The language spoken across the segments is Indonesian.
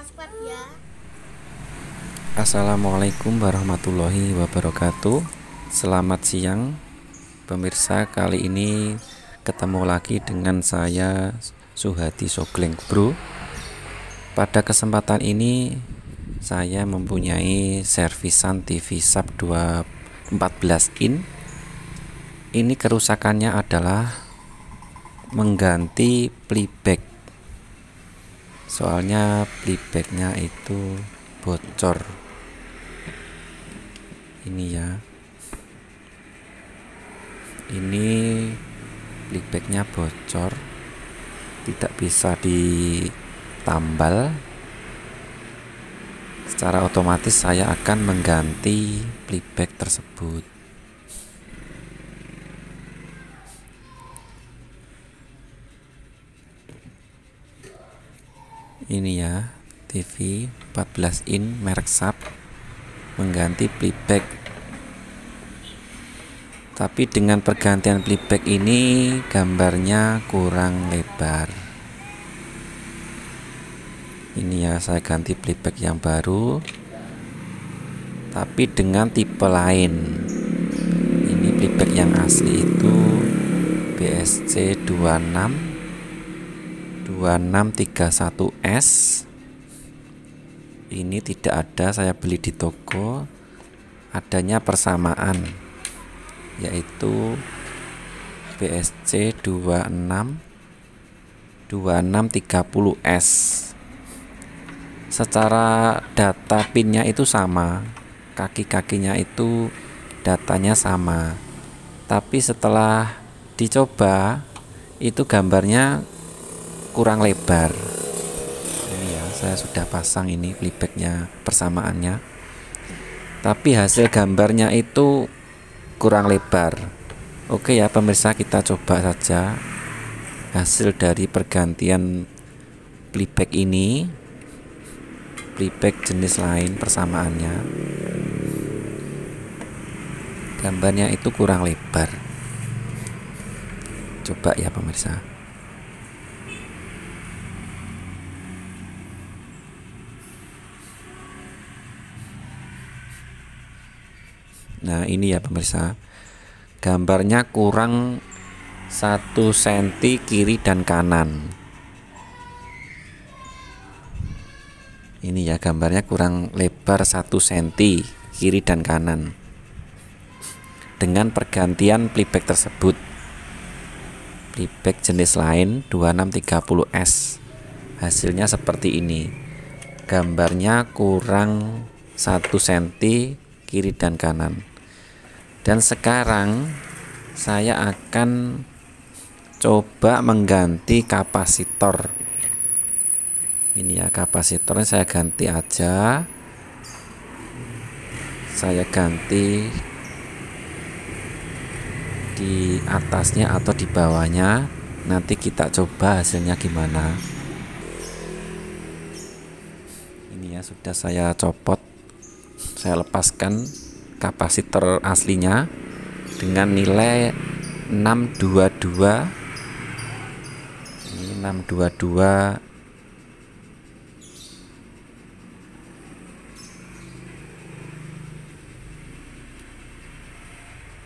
Ya. Assalamualaikum warahmatullahi wabarakatuh. Selamat siang pemirsa. Kali ini ketemu lagi dengan saya Suhadi Sogleng Bro. Pada kesempatan ini saya mempunyai servisan TV Sub 14 in. Ini kerusakannya adalah mengganti playback soalnya playbacknya itu bocor ini ya ini playbacknya bocor tidak bisa ditambal secara otomatis saya akan mengganti playback tersebut ini ya TV 14 in merek Sharp mengganti playback tapi dengan pergantian playback ini gambarnya kurang lebar ini ya saya ganti playback yang baru tapi dengan tipe lain ini playback yang asli itu BSC 26 2631S ini tidak ada saya beli di toko adanya persamaan yaitu BSC 26 2630S secara data pinnya itu sama kaki-kakinya itu datanya sama tapi setelah dicoba itu gambarnya kurang lebar ini ya saya sudah pasang ini flipbacknya persamaannya tapi hasil gambarnya itu kurang lebar oke ya pemirsa kita coba saja hasil dari pergantian playback ini playback jenis lain persamaannya gambarnya itu kurang lebar coba ya pemirsa Nah ini ya pemirsa Gambarnya kurang 1 cm kiri dan kanan Ini ya gambarnya kurang lebar 1 cm kiri dan kanan Dengan pergantian playback tersebut Playback jenis lain 2630S Hasilnya seperti ini Gambarnya kurang 1 cm kiri dan kanan dan sekarang saya akan coba mengganti kapasitor ini ya kapasitornya saya ganti aja saya ganti di atasnya atau di bawahnya nanti kita coba hasilnya gimana ini ya sudah saya copot saya lepaskan kapasitor aslinya dengan nilai 622 ini 622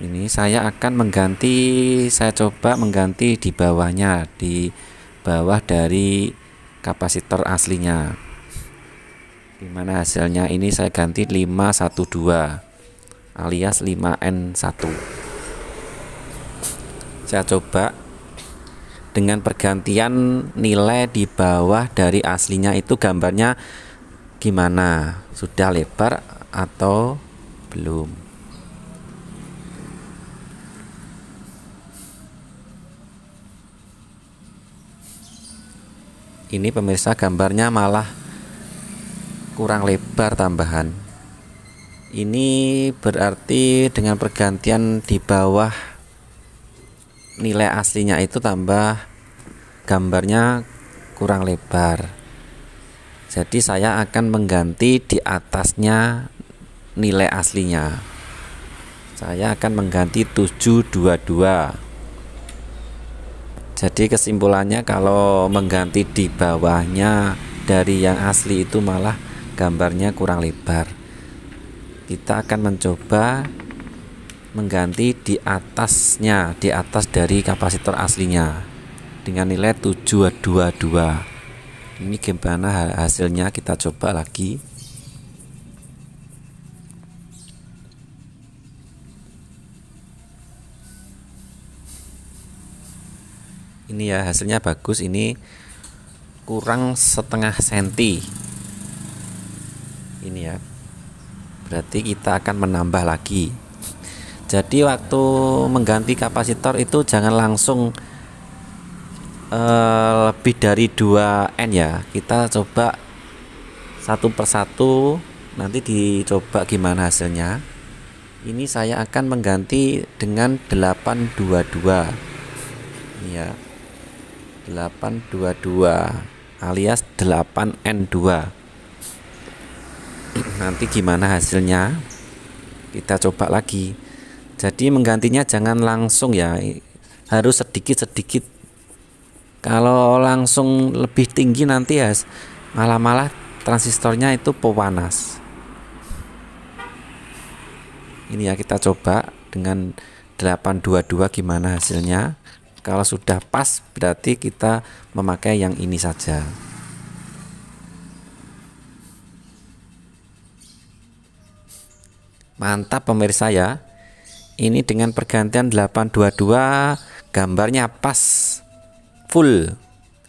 ini saya akan mengganti saya coba mengganti di bawahnya di bawah dari kapasitor aslinya gimana hasilnya ini saya ganti 512 alias 5N1 saya coba dengan pergantian nilai di bawah dari aslinya itu gambarnya gimana sudah lebar atau belum ini pemirsa gambarnya malah kurang lebar tambahan ini berarti dengan pergantian di bawah nilai aslinya itu tambah gambarnya kurang lebar jadi saya akan mengganti di atasnya nilai aslinya saya akan mengganti 722 jadi kesimpulannya kalau mengganti di bawahnya dari yang asli itu malah gambarnya kurang lebar kita akan mencoba mengganti di atasnya di atas dari kapasitor aslinya dengan nilai 722 ini gimana hasilnya kita coba lagi ini ya hasilnya bagus ini kurang setengah senti ini ya berarti kita akan menambah lagi jadi waktu mengganti kapasitor itu jangan langsung uh, lebih dari 2N ya kita coba satu persatu nanti dicoba gimana hasilnya ini saya akan mengganti dengan 822 ya 822 alias 8N2 nanti gimana hasilnya kita coba lagi jadi menggantinya jangan langsung ya harus sedikit-sedikit kalau langsung lebih tinggi nanti ya malah-malah transistornya itu pewanas ini ya kita coba dengan 822 gimana hasilnya kalau sudah pas berarti kita memakai yang ini saja mantap pemirsa ya ini dengan pergantian 822 gambarnya pas full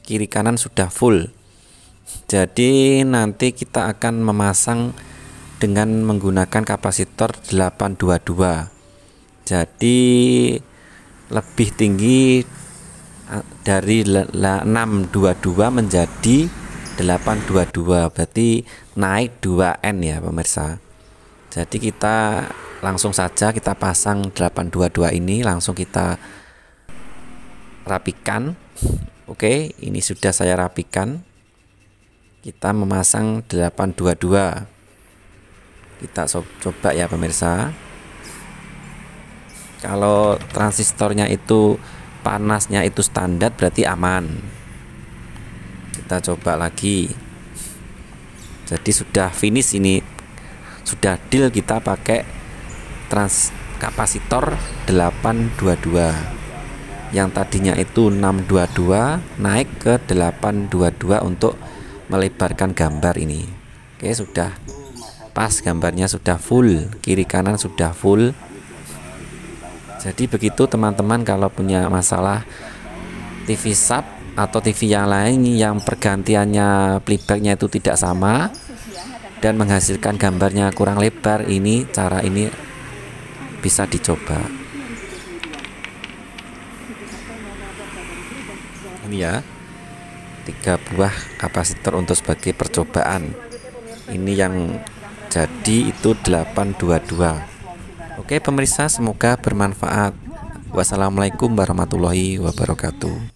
kiri kanan sudah full jadi nanti kita akan memasang dengan menggunakan kapasitor 822 jadi lebih tinggi eh, dari 622 menjadi 822 berarti naik 2N ya pemirsa jadi kita langsung saja kita pasang 822 ini langsung kita rapikan oke ini sudah saya rapikan kita memasang 822 kita coba ya pemirsa kalau transistornya itu panasnya itu standar berarti aman kita coba lagi jadi sudah finish ini sudah deal kita pakai trans kapasitor 822 yang tadinya itu 622 naik ke 822 untuk melebarkan gambar ini oke sudah pas gambarnya sudah full kiri kanan sudah full jadi begitu teman-teman kalau punya masalah TV sub atau TV yang lain yang pergantiannya playbacknya itu tidak sama dan menghasilkan gambarnya kurang lebar ini cara ini bisa dicoba ini ya tiga buah kapasitor untuk sebagai percobaan ini yang jadi itu 822 oke pemirsa semoga bermanfaat wassalamualaikum warahmatullahi wabarakatuh